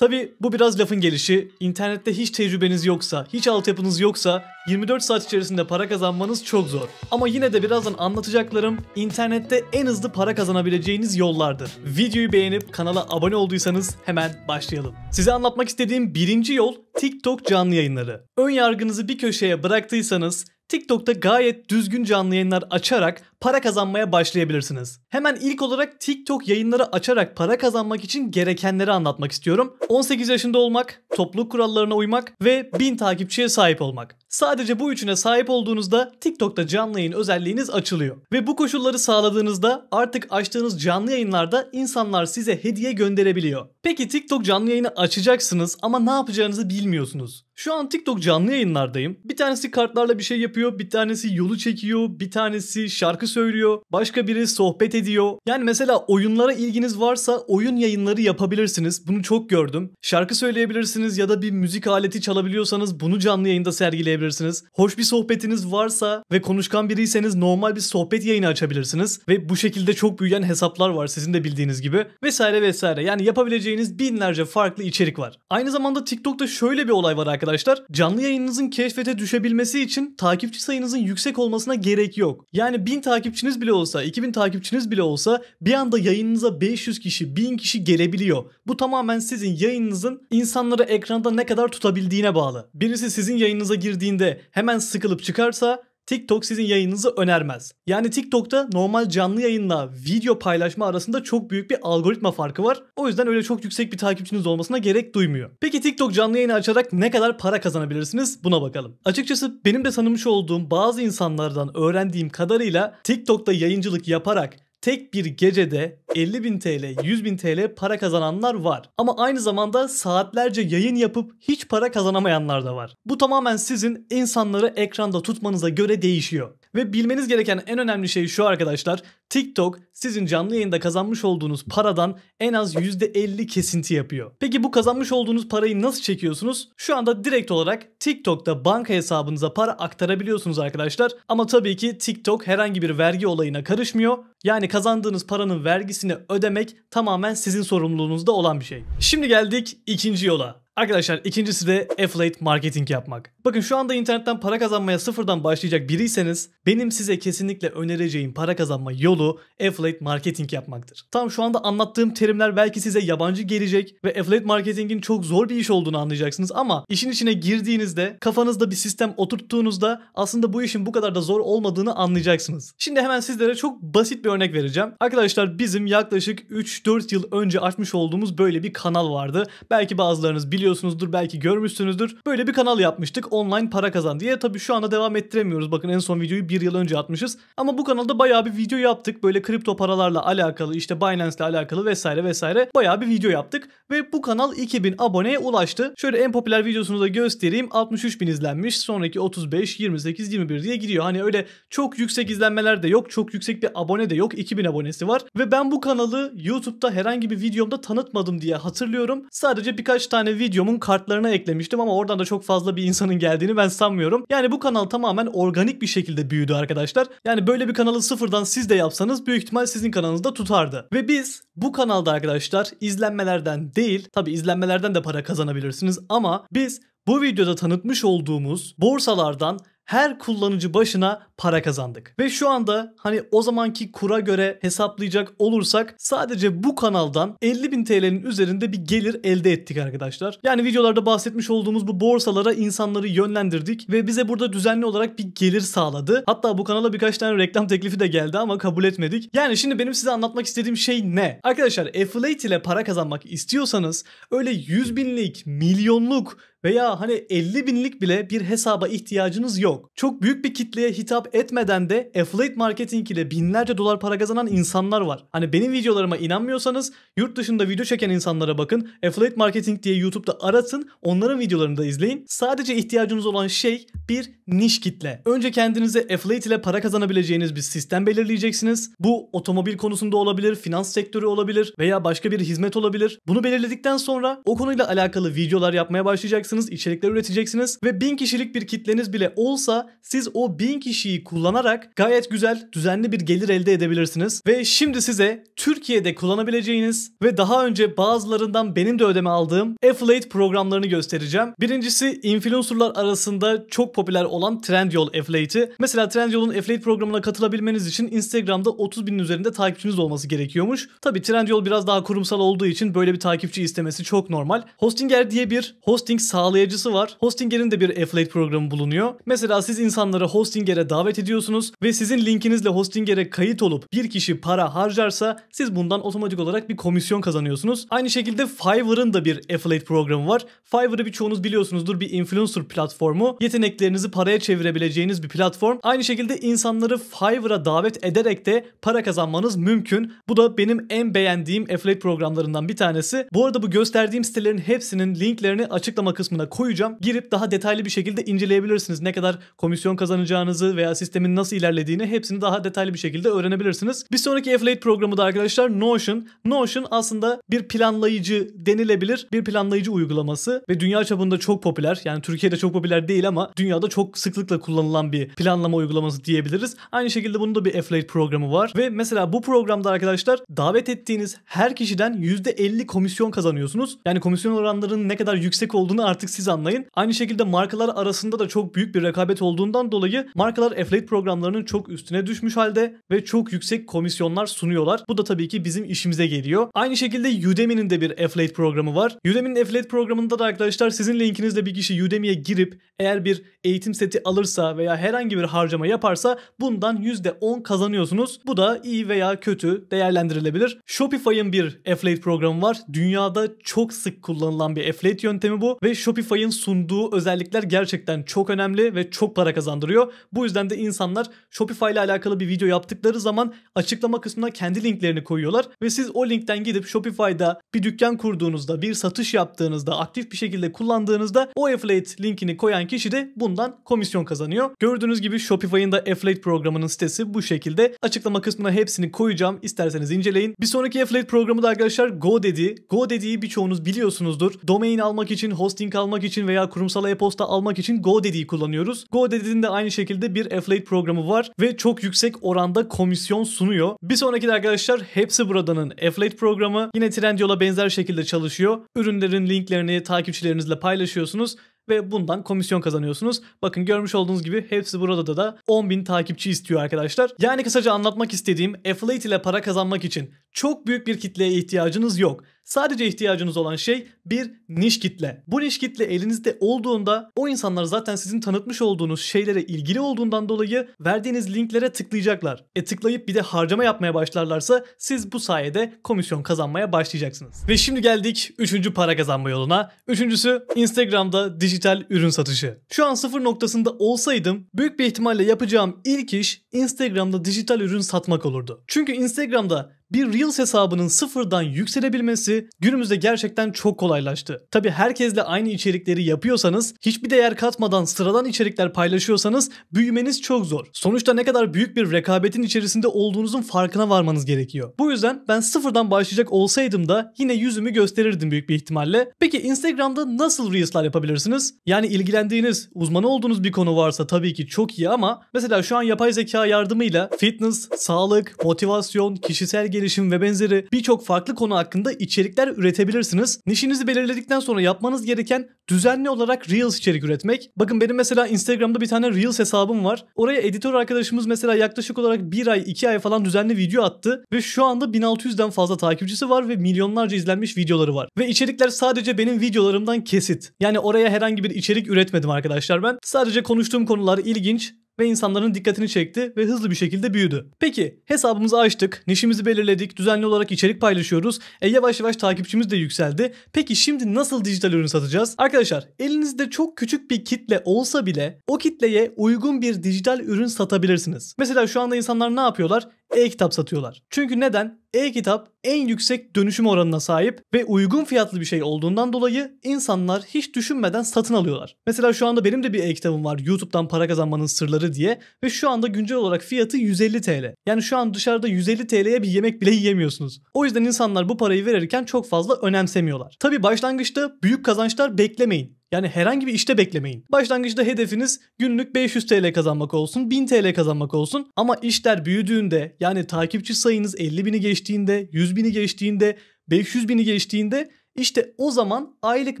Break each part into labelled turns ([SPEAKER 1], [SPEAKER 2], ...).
[SPEAKER 1] Tabi bu biraz lafın gelişi. İnternette hiç tecrübeniz yoksa, hiç altyapınız yoksa 24 saat içerisinde para kazanmanız çok zor. Ama yine de birazdan anlatacaklarım internette en hızlı para kazanabileceğiniz yollardır. Videoyu beğenip kanala abone olduysanız hemen başlayalım. Size anlatmak istediğim birinci yol TikTok canlı yayınları. Ön yargınızı bir köşeye bıraktıysanız TikTok'ta gayet düzgün canlı yayınlar açarak para kazanmaya başlayabilirsiniz. Hemen ilk olarak TikTok yayınları açarak para kazanmak için gerekenleri anlatmak istiyorum. 18 yaşında olmak, topluluk kurallarına uymak ve 1000 takipçiye sahip olmak. Sadece bu üçüne sahip olduğunuzda TikTok'ta canlı yayın özelliğiniz açılıyor. Ve bu koşulları sağladığınızda artık açtığınız canlı yayınlarda insanlar size hediye gönderebiliyor. Peki TikTok canlı yayını açacaksınız ama ne yapacağınızı bilmiyorsunuz. Şu an TikTok canlı yayınlardayım. Bir tanesi kartlarla bir şey yapıyor yapıyor, bir tanesi yolu çekiyor, bir tanesi şarkı söylüyor, başka biri sohbet ediyor. Yani mesela oyunlara ilginiz varsa oyun yayınları yapabilirsiniz. Bunu çok gördüm. Şarkı söyleyebilirsiniz ya da bir müzik aleti çalabiliyorsanız bunu canlı yayında sergileyebilirsiniz. Hoş bir sohbetiniz varsa ve konuşkan biriyseniz normal bir sohbet yayını açabilirsiniz ve bu şekilde çok büyüyen hesaplar var sizin de bildiğiniz gibi vesaire vesaire. Yani yapabileceğiniz binlerce farklı içerik var. Aynı zamanda TikTok'ta şöyle bir olay var arkadaşlar. Canlı yayınınızın keşfete düşebilmesi için takip takipçi sayınızın yüksek olmasına gerek yok. Yani 1000 takipçiniz bile olsa, 2000 takipçiniz bile olsa bir anda yayınınıza 500 kişi, 1000 kişi gelebiliyor. Bu tamamen sizin yayınınızın insanları ekranda ne kadar tutabildiğine bağlı. Birisi sizin yayınınıza girdiğinde hemen sıkılıp çıkarsa TikTok sizin yayınınızı önermez. Yani TikTok'ta normal canlı yayınla video paylaşma arasında çok büyük bir algoritma farkı var. O yüzden öyle çok yüksek bir takipçiniz olmasına gerek duymuyor. Peki TikTok canlı yayını açarak ne kadar para kazanabilirsiniz? Buna bakalım. Açıkçası benim de sanmış olduğum bazı insanlardan öğrendiğim kadarıyla TikTok'ta yayıncılık yaparak tek bir gecede 50 bin TL, 100 bin TL para kazananlar var. Ama aynı zamanda saatlerce yayın yapıp hiç para kazanamayanlar da var. Bu tamamen sizin insanları ekranda tutmanıza göre değişiyor. Ve bilmeniz gereken en önemli şey şu arkadaşlar. TikTok sizin canlı yayında kazanmış olduğunuz paradan en az %50 kesinti yapıyor. Peki bu kazanmış olduğunuz parayı nasıl çekiyorsunuz? Şu anda direkt olarak TikTok'ta banka hesabınıza para aktarabiliyorsunuz arkadaşlar. Ama tabii ki TikTok herhangi bir vergi olayına karışmıyor. Yani kazandığınız paranın vergisini ödemek tamamen sizin sorumluluğunuzda olan bir şey. Şimdi geldik ikinci yola. Arkadaşlar ikincisi de affiliate marketing yapmak. Bakın şu anda internetten para kazanmaya sıfırdan başlayacak biriyseniz benim size kesinlikle önereceğim para kazanma yolu affiliate marketing yapmaktır. Tam şu anda anlattığım terimler belki size yabancı gelecek ve affiliate marketingin çok zor bir iş olduğunu anlayacaksınız ama işin içine girdiğinizde kafanızda bir sistem oturttuğunuzda aslında bu işin bu kadar da zor olmadığını anlayacaksınız. Şimdi hemen sizlere çok basit bir örnek vereceğim. Arkadaşlar bizim yaklaşık 3-4 yıl önce açmış olduğumuz böyle bir kanal vardı. Belki bazılarınız biliyorsunuzdur, belki görmüşsünüzdür. Böyle bir kanal yapmıştık online para kazan diye. Tabi şu anda devam ettiremiyoruz. Bakın en son videoyu bir yıl önce atmışız. Ama bu kanalda bayağı bir video yaptık. Böyle kripto paralarla alakalı işte Binance ile alakalı vesaire vesaire bayağı bir video yaptık. Ve bu kanal 2000 aboneye ulaştı. Şöyle en popüler videosunu da göstereyim. 63 bin izlenmiş. Sonraki 35, 28, 21 diye gidiyor. Hani öyle çok yüksek izlenmeler de yok. Çok yüksek bir abone de yok. 2000 abonesi var. Ve ben bu kanalı YouTube'da herhangi bir videomda tanıtmadım diye hatırlıyorum. Sadece birkaç tane videomun kartlarına eklemiştim ama oradan da çok fazla bir insanın geldiğini ben sanmıyorum. Yani bu kanal tamamen organik bir şekilde büyüdü arkadaşlar. Yani böyle bir kanalı sıfırdan siz de yapsanız büyük ihtimal sizin kanalınızda tutardı. Ve biz bu kanalda arkadaşlar izlenmelerden değil, tabi izlenmelerden de para kazanabilirsiniz ama biz bu videoda tanıtmış olduğumuz borsalardan her kullanıcı başına para kazandık. Ve şu anda hani o zamanki kura göre hesaplayacak olursak sadece bu kanaldan 50.000 TL'nin üzerinde bir gelir elde ettik arkadaşlar. Yani videolarda bahsetmiş olduğumuz bu borsalara insanları yönlendirdik ve bize burada düzenli olarak bir gelir sağladı. Hatta bu kanala birkaç tane reklam teklifi de geldi ama kabul etmedik. Yani şimdi benim size anlatmak istediğim şey ne? Arkadaşlar affiliate ile para kazanmak istiyorsanız öyle 100 binlik, milyonluk veya hani 50 binlik bile bir hesaba ihtiyacınız yok. Çok büyük bir kitleye hitap etmeden de affiliate marketing ile binlerce dolar para kazanan insanlar var. Hani benim videolarıma inanmıyorsanız yurt dışında video çeken insanlara bakın. Affiliate marketing diye YouTube'da aratın. Onların videolarını da izleyin. Sadece ihtiyacınız olan şey bir niş kitle. Önce kendinize affiliate ile para kazanabileceğiniz bir sistem belirleyeceksiniz. Bu otomobil konusunda olabilir, finans sektörü olabilir veya başka bir hizmet olabilir. Bunu belirledikten sonra o konuyla alakalı videolar yapmaya başlayacaksınız yapacaksınız, içerikler üreteceksiniz ve bin kişilik bir kitleniz bile olsa siz o bin kişiyi kullanarak gayet güzel, düzenli bir gelir elde edebilirsiniz. Ve şimdi size Türkiye'de kullanabileceğiniz ve daha önce bazılarından benim de ödeme aldığım affiliate programlarını göstereceğim. Birincisi influencerlar arasında çok popüler olan Trendyol affiliate'i. Mesela Trendyol'un affiliate programına katılabilmeniz için Instagram'da 30 binin üzerinde takipçiniz olması gerekiyormuş. Tabi Trendyol biraz daha kurumsal olduğu için böyle bir takipçi istemesi çok normal. Hostinger diye bir hosting sağ sağlayıcısı var. Hostinger'in de bir affiliate programı bulunuyor. Mesela siz insanları Hostinger'e davet ediyorsunuz ve sizin linkinizle Hostinger'e kayıt olup bir kişi para harcarsa siz bundan otomatik olarak bir komisyon kazanıyorsunuz. Aynı şekilde Fiverr'ın da bir affiliate programı var. Fiverr'ı birçoğunuz biliyorsunuzdur bir influencer platformu. Yeteneklerinizi paraya çevirebileceğiniz bir platform. Aynı şekilde insanları Fiverr'a davet ederek de para kazanmanız mümkün. Bu da benim en beğendiğim affiliate programlarından bir tanesi. Bu arada bu gösterdiğim sitelerin hepsinin linklerini açıklama kısmında kısmına koyacağım. Girip daha detaylı bir şekilde inceleyebilirsiniz. Ne kadar komisyon kazanacağınızı veya sistemin nasıl ilerlediğini hepsini daha detaylı bir şekilde öğrenebilirsiniz. Bir sonraki affiliate programı da arkadaşlar Notion. Notion aslında bir planlayıcı denilebilir. Bir planlayıcı uygulaması ve dünya çapında çok popüler. Yani Türkiye'de çok popüler değil ama dünyada çok sıklıkla kullanılan bir planlama uygulaması diyebiliriz. Aynı şekilde bunun da bir affiliate programı var ve mesela bu programda arkadaşlar davet ettiğiniz her kişiden %50 komisyon kazanıyorsunuz. Yani komisyon oranlarının ne kadar yüksek olduğunu artık artık siz anlayın. Aynı şekilde markalar arasında da çok büyük bir rekabet olduğundan dolayı markalar affiliate programlarının çok üstüne düşmüş halde ve çok yüksek komisyonlar sunuyorlar. Bu da tabii ki bizim işimize geliyor. Aynı şekilde Udemy'nin de bir affiliate programı var. Udemy'nin affiliate programında da arkadaşlar sizin linkinizle bir kişi Udemy'ye girip eğer bir eğitim seti alırsa veya herhangi bir harcama yaparsa bundan %10 kazanıyorsunuz. Bu da iyi veya kötü değerlendirilebilir. Shopify'ın bir affiliate programı var. Dünyada çok sık kullanılan bir affiliate yöntemi bu ve Shopify Shopify'ın sunduğu özellikler gerçekten çok önemli ve çok para kazandırıyor. Bu yüzden de insanlar Shopify ile alakalı bir video yaptıkları zaman açıklama kısmına kendi linklerini koyuyorlar ve siz o linkten gidip Shopify'da bir dükkan kurduğunuzda, bir satış yaptığınızda, aktif bir şekilde kullandığınızda o affiliate linkini koyan kişi de bundan komisyon kazanıyor. Gördüğünüz gibi Shopify'ın da affiliate programının sitesi bu şekilde. Açıklama kısmına hepsini koyacağım. İsterseniz inceleyin. Bir sonraki affiliate programı da arkadaşlar GoDaddy. GoDaddy'yi birçoğunuz biliyorsunuzdur. Domain almak için hosting link almak için veya kurumsal e-posta almak için GoDaddy'yi kullanıyoruz. GoDaddy'nin de aynı şekilde bir affiliate programı var ve çok yüksek oranda komisyon sunuyor. Bir sonraki de arkadaşlar hepsi buradanın affiliate programı. Yine Trendyol'a benzer şekilde çalışıyor. Ürünlerin linklerini takipçilerinizle paylaşıyorsunuz ve bundan komisyon kazanıyorsunuz. Bakın görmüş olduğunuz gibi hepsi burada da, da 10.000 takipçi istiyor arkadaşlar. Yani kısaca anlatmak istediğim affiliate ile para kazanmak için çok büyük bir kitleye ihtiyacınız yok. Sadece ihtiyacınız olan şey bir niş kitle. Bu niş kitle elinizde olduğunda o insanlar zaten sizin tanıtmış olduğunuz şeylere ilgili olduğundan dolayı verdiğiniz linklere tıklayacaklar. E tıklayıp bir de harcama yapmaya başlarlarsa siz bu sayede komisyon kazanmaya başlayacaksınız. Ve şimdi geldik 3. para kazanma yoluna. Üçüncüsü Instagram'da dijital ürün satışı. Şu an sıfır noktasında olsaydım büyük bir ihtimalle yapacağım ilk iş Instagram'da dijital ürün satmak olurdu. Çünkü Instagram'da bir Reels hesabının sıfırdan yükselebilmesi günümüzde gerçekten çok kolaylaştı. Tabi herkesle aynı içerikleri yapıyorsanız, hiçbir değer katmadan sıradan içerikler paylaşıyorsanız büyümeniz çok zor. Sonuçta ne kadar büyük bir rekabetin içerisinde olduğunuzun farkına varmanız gerekiyor. Bu yüzden ben sıfırdan başlayacak olsaydım da yine yüzümü gösterirdim büyük bir ihtimalle. Peki Instagram'da nasıl Reels'lar yapabilirsiniz? Yani ilgilendiğiniz, uzmanı olduğunuz bir konu varsa tabii ki çok iyi ama mesela şu an yapay zeka yardımıyla fitness, sağlık, motivasyon, kişisel gelişim gelişim ve benzeri birçok farklı konu hakkında içerikler üretebilirsiniz. Nişinizi belirledikten sonra yapmanız gereken düzenli olarak Reels içerik üretmek. Bakın benim mesela Instagram'da bir tane Reels hesabım var. Oraya editör arkadaşımız mesela yaklaşık olarak 1 ay 2 ay falan düzenli video attı ve şu anda 1600'den fazla takipçisi var ve milyonlarca izlenmiş videoları var. Ve içerikler sadece benim videolarımdan kesit. Yani oraya herhangi bir içerik üretmedim arkadaşlar ben. Sadece konuştuğum konular ilginç, ve insanların dikkatini çekti ve hızlı bir şekilde büyüdü. Peki hesabımızı açtık, nişimizi belirledik, düzenli olarak içerik paylaşıyoruz. E yavaş yavaş takipçimiz de yükseldi. Peki şimdi nasıl dijital ürün satacağız? Arkadaşlar elinizde çok küçük bir kitle olsa bile o kitleye uygun bir dijital ürün satabilirsiniz. Mesela şu anda insanlar ne yapıyorlar? e-kitap satıyorlar. Çünkü neden? E-kitap en yüksek dönüşüm oranına sahip ve uygun fiyatlı bir şey olduğundan dolayı insanlar hiç düşünmeden satın alıyorlar. Mesela şu anda benim de bir e-kitabım var YouTube'dan para kazanmanın sırları diye ve şu anda güncel olarak fiyatı 150 TL. Yani şu an dışarıda 150 TL'ye bir yemek bile yiyemiyorsunuz. O yüzden insanlar bu parayı verirken çok fazla önemsemiyorlar. Tabi başlangıçta büyük kazançlar beklemeyin. Yani herhangi bir işte beklemeyin. Başlangıçta hedefiniz günlük 500 TL kazanmak olsun, 1000 TL kazanmak olsun. Ama işler büyüdüğünde yani takipçi sayınız 50 bini geçtiğinde, 100 bini geçtiğinde, 500 bini geçtiğinde işte o zaman aylık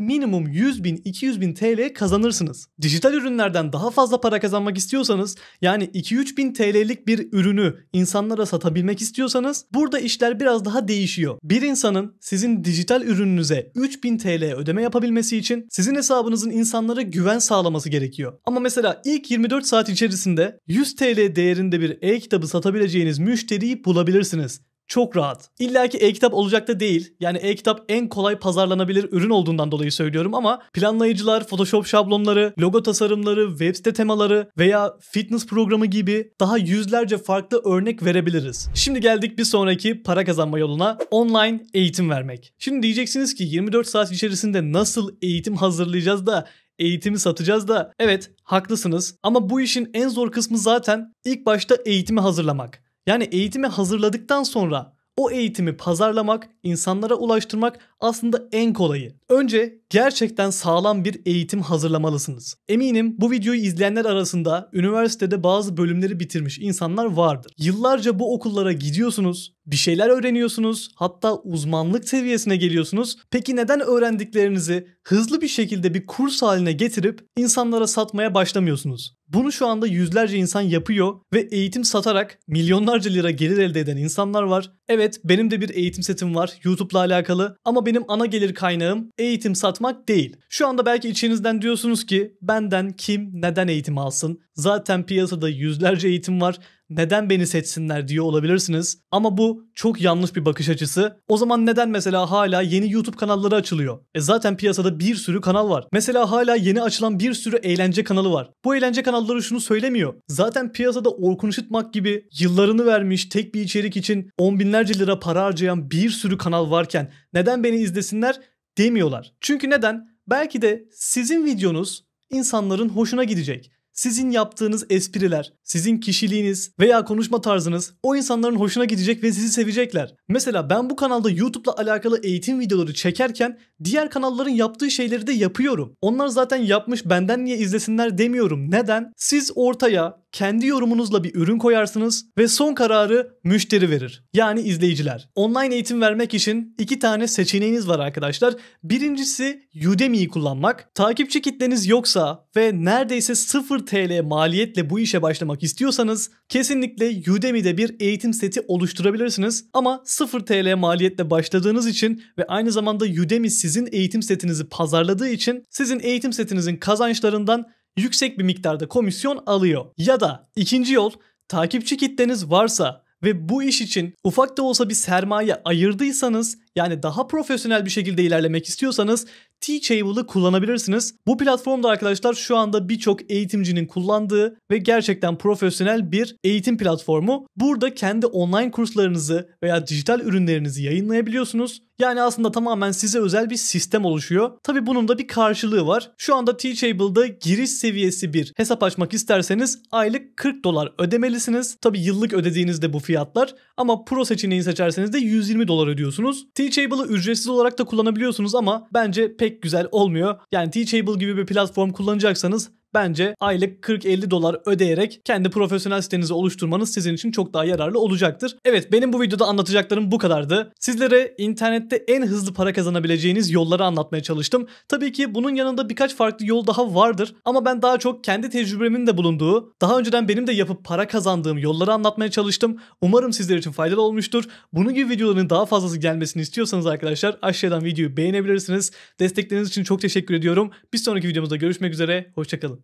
[SPEAKER 1] minimum 100 bin 200 bin TL kazanırsınız. Dijital ürünlerden daha fazla para kazanmak istiyorsanız yani 2-3 bin TL'lik bir ürünü insanlara satabilmek istiyorsanız burada işler biraz daha değişiyor. Bir insanın sizin dijital ürününüze 3 bin TL ödeme yapabilmesi için sizin hesabınızın insanlara güven sağlaması gerekiyor. Ama mesela ilk 24 saat içerisinde 100 TL değerinde bir e-kitabı satabileceğiniz müşteriyi bulabilirsiniz çok rahat. İlla ki e-kitap olacak da değil. Yani e-kitap en kolay pazarlanabilir ürün olduğundan dolayı söylüyorum ama planlayıcılar, Photoshop şablonları, logo tasarımları, web site temaları veya fitness programı gibi daha yüzlerce farklı örnek verebiliriz. Şimdi geldik bir sonraki para kazanma yoluna online eğitim vermek. Şimdi diyeceksiniz ki 24 saat içerisinde nasıl eğitim hazırlayacağız da eğitimi satacağız da evet haklısınız ama bu işin en zor kısmı zaten ilk başta eğitimi hazırlamak. Yani eğitime hazırladıktan sonra o eğitimi pazarlamak, insanlara ulaştırmak aslında en kolayı. Önce gerçekten sağlam bir eğitim hazırlamalısınız. Eminim bu videoyu izleyenler arasında üniversitede bazı bölümleri bitirmiş insanlar vardır. Yıllarca bu okullara gidiyorsunuz, bir şeyler öğreniyorsunuz, hatta uzmanlık seviyesine geliyorsunuz. Peki neden öğrendiklerinizi hızlı bir şekilde bir kurs haline getirip insanlara satmaya başlamıyorsunuz? Bunu şu anda yüzlerce insan yapıyor ve eğitim satarak milyonlarca lira gelir elde eden insanlar var. Evet benim de bir eğitim setim var YouTube'la alakalı ama benim ana gelir kaynağım eğitim satmak değil. Şu anda belki içinizden diyorsunuz ki benden kim neden eğitim alsın? Zaten piyasada yüzlerce eğitim var neden beni seçsinler diyor olabilirsiniz. Ama bu çok yanlış bir bakış açısı. O zaman neden mesela hala yeni YouTube kanalları açılıyor? E zaten piyasada bir sürü kanal var. Mesela hala yeni açılan bir sürü eğlence kanalı var. Bu eğlence kanalları şunu söylemiyor. Zaten piyasada Orkun Işıtmak gibi yıllarını vermiş tek bir içerik için on binlerce lira para harcayan bir sürü kanal varken neden beni izlesinler demiyorlar. Çünkü neden? Belki de sizin videonuz insanların hoşuna gidecek. Sizin yaptığınız espriler, sizin kişiliğiniz veya konuşma tarzınız o insanların hoşuna gidecek ve sizi sevecekler. Mesela ben bu kanalda YouTube'la alakalı eğitim videoları çekerken diğer kanalların yaptığı şeyleri de yapıyorum. Onlar zaten yapmış benden niye izlesinler demiyorum. Neden? Siz ortaya kendi yorumunuzla bir ürün koyarsınız ve son kararı müşteri verir. Yani izleyiciler. Online eğitim vermek için iki tane seçeneğiniz var arkadaşlar. Birincisi Udemy'yi kullanmak. Takipçi kitleniz yoksa ve neredeyse 0 TL maliyetle bu işe başlamak istiyorsanız kesinlikle Udemy'de bir eğitim seti oluşturabilirsiniz. Ama 0 TL maliyetle başladığınız için ve aynı zamanda Udemy sizin eğitim setinizi pazarladığı için sizin eğitim setinizin kazançlarından yüksek bir miktarda komisyon alıyor. Ya da ikinci yol takipçi kitleniz varsa ve bu iş için ufak da olsa bir sermaye ayırdıysanız yani daha profesyonel bir şekilde ilerlemek istiyorsanız Teachable'ı kullanabilirsiniz. Bu platformda arkadaşlar şu anda birçok eğitimcinin kullandığı ve gerçekten profesyonel bir eğitim platformu. Burada kendi online kurslarınızı veya dijital ürünlerinizi yayınlayabiliyorsunuz. Yani aslında tamamen size özel bir sistem oluşuyor. Tabi bunun da bir karşılığı var. Şu anda Teachable'da giriş seviyesi bir hesap açmak isterseniz aylık 40 dolar ödemelisiniz. Tabi yıllık ödediğinizde bu fiyatlar ama pro seçeneğini seçerseniz de 120 dolar ödüyorsunuz. Teachable'ı ücretsiz olarak da kullanabiliyorsunuz ama bence pek güzel olmuyor. Yani Teachable gibi bir platform kullanacaksanız bence aylık 40-50 dolar ödeyerek kendi profesyonel sitenizi oluşturmanız sizin için çok daha yararlı olacaktır. Evet benim bu videoda anlatacaklarım bu kadardı. Sizlere internette en hızlı para kazanabileceğiniz yolları anlatmaya çalıştım. Tabii ki bunun yanında birkaç farklı yol daha vardır ama ben daha çok kendi tecrübemin de bulunduğu, daha önceden benim de yapıp para kazandığım yolları anlatmaya çalıştım. Umarım sizler için faydalı olmuştur. Bunun gibi videoların daha fazlası gelmesini istiyorsanız arkadaşlar aşağıdan videoyu beğenebilirsiniz. Destekleriniz için çok teşekkür ediyorum. Bir sonraki videomuzda görüşmek üzere. Hoşçakalın.